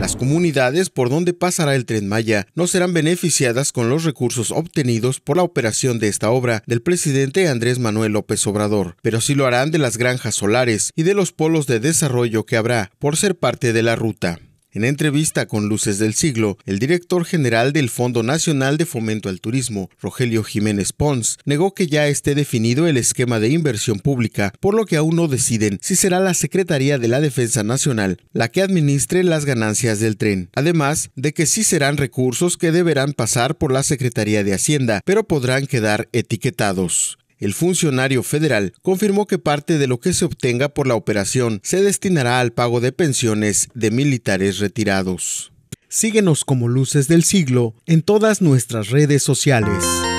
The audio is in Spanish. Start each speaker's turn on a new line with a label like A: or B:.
A: Las comunidades por donde pasará el tren Maya no serán beneficiadas con los recursos obtenidos por la operación de esta obra del presidente Andrés Manuel López Obrador, pero sí lo harán de las granjas solares y de los polos de desarrollo que habrá por ser parte de la ruta. En entrevista con Luces del Siglo, el director general del Fondo Nacional de Fomento al Turismo, Rogelio Jiménez Pons, negó que ya esté definido el esquema de inversión pública, por lo que aún no deciden si será la Secretaría de la Defensa Nacional la que administre las ganancias del tren, además de que sí serán recursos que deberán pasar por la Secretaría de Hacienda, pero podrán quedar etiquetados el funcionario federal confirmó que parte de lo que se obtenga por la operación se destinará al pago de pensiones de militares retirados. Síguenos como Luces del Siglo en todas nuestras redes sociales.